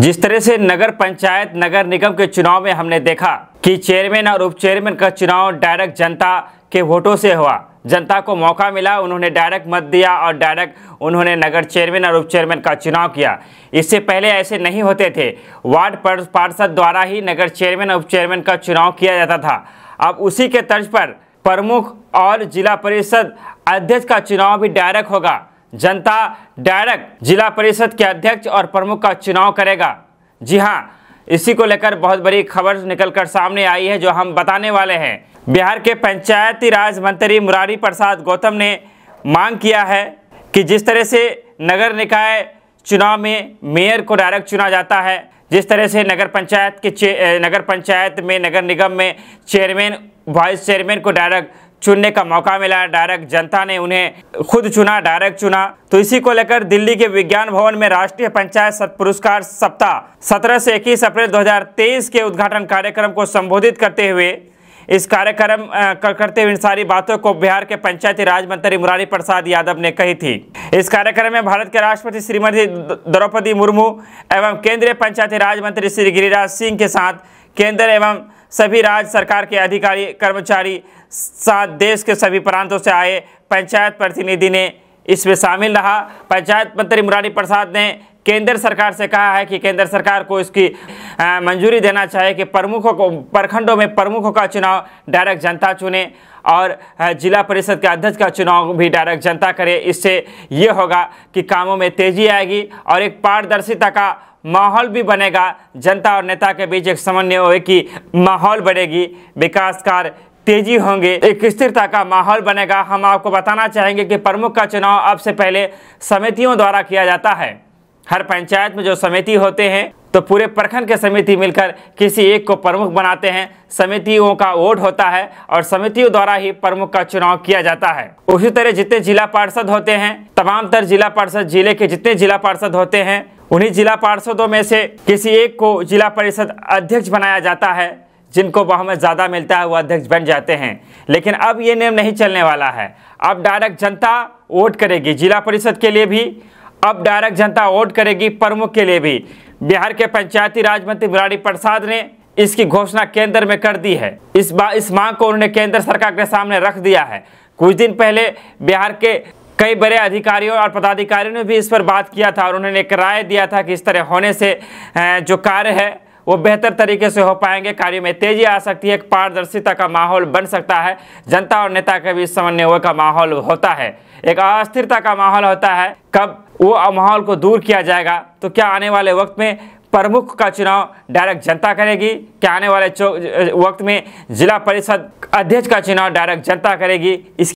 जिस तरह से नगर पंचायत नगर निगम के चुनाव में हमने देखा कि चेयरमैन और उप चेयरमैन का चुनाव डायरेक्ट जनता के वोटों से हुआ जनता को मौका मिला उन्होंने डायरेक्ट मत दिया और डायरेक्ट उन्होंने नगर चेयरमैन और उप चेयरमैन का चुनाव किया इससे पहले ऐसे नहीं होते थे वार्ड पार्षद द्वारा ही नगर चेयरमैन और उप चेयरमैन का चुनाव किया जाता था अब उसी के तर्ज पर प्रमुख और जिला परिषद अध्यक्ष का चुनाव भी डायरेक्ट होगा जनता डायरेक्ट जिला परिषद के अध्यक्ष और प्रमुख का चुनाव करेगा जी हाँ इसी को लेकर बहुत बड़ी खबर निकलकर सामने आई है जो हम बताने वाले हैं बिहार के पंचायती राज मंत्री मुरारी प्रसाद गौतम ने मांग किया है कि जिस तरह से नगर निकाय चुनाव में मेयर को डायरेक्ट चुना जाता है जिस तरह से नगर पंचायत के नगर पंचायत में नगर निगम में चेयरमैन वाइस चेयरमैन को डायरेक्ट चुनने का मौका मिला डायरेक्ट जनता ने उन्हें खुद चुना डायरेक्ट चुना तो इसी को लेकर दिल्ली के विज्ञान भवन में राष्ट्रीय पंचायत सत पुरस्कार सप्ताह सत्रह से इक्कीस अप्रैल 2023 के उद्घाटन कार्यक्रम को संबोधित करते हुए इस कार्यक्रम करते हुए इन सारी बातों को बिहार के पंचायती राज मंत्री मुरारी प्रसाद यादव ने कही थी इस कार्यक्रम में भारत के राष्ट्रपति श्रीमती द्रौपदी मुर्मू एवं केंद्रीय पंचायती राज मंत्री श्री गिरिराज सिंह के साथ केंद्र एवं सभी राज्य सरकार के अधिकारी कर्मचारी साथ देश के सभी प्रांतों से आए पंचायत प्रतिनिधि ने इसमें शामिल रहा पंचायत मंत्री मुरारी प्रसाद ने केंद्र सरकार से कहा है कि केंद्र सरकार को इसकी मंजूरी देना चाहिए कि प्रमुखों को प्रखंडों में प्रमुखों का चुनाव डायरेक्ट जनता चुने और जिला परिषद के अध्यक्ष का चुनाव भी डायरेक्ट जनता करे इससे ये होगा कि कामों में तेजी आएगी और एक पारदर्शिता का माहौल भी बनेगा जनता और नेता के बीच एक समन्वय की माहौल बनेगी विकास कार्य तेजी होंगे एक स्थिरता का माहौल बनेगा हम आपको बताना चाहेंगे कि प्रमुख का चुनाव अब से पहले समितियों द्वारा किया जाता है हर पंचायत में जो समिति होते हैं तो पूरे प्रखंड के समिति मिलकर किसी एक को प्रमुख बनाते हैं समितियों का वोट होता है और समितियों द्वारा ही प्रमुख का चुनाव किया जाता है उसी तरह जितने जिला पार्षद होते हैं तमाम तर जिला पार्षद जिले के जितने जिला पार्षद होते हैं उन्हीं जिला पार्षदों में से किसी एक को जिला परिषद अध्यक्ष बनाया जाता है जिनको बहुमत ज़्यादा मिलता है वो अध्यक्ष बन जाते हैं लेकिन अब ये नियम नहीं चलने वाला है अब डायरेक्ट जनता वोट करेगी जिला परिषद के लिए भी अब डायरेक्ट जनता वोट करेगी प्रमुख के लिए भी बिहार के पंचायती राज मंत्री मुरारी प्रसाद ने इसकी घोषणा केंद्र में कर दी है इस बा, इस मांग को उन्होंने केंद्र सरकार के सामने रख दिया है कुछ दिन पहले बिहार के कई बड़े अधिकारियों और पदाधिकारियों ने भी इस पर बात किया था और उन्होंने एक राय दिया था कि इस तरह होने से जो कार्य है वो बेहतर तरीके से हो पाएंगे कार्य में तेजी आ सकती है एक पारदर्शिता का माहौल बन सकता है जनता और नेता के बीच समन्वय का माहौल होता है एक अस्थिरता का माहौल होता है कब वो माहौल को दूर किया जाएगा तो क्या आने वाले वक्त में प्रमुख का चुनाव डायरेक्ट जनता करेगी क्या आने वाले वक्त में जिला परिषद अध्यक्ष का चुनाव डायरेक्ट जनता करेगी इस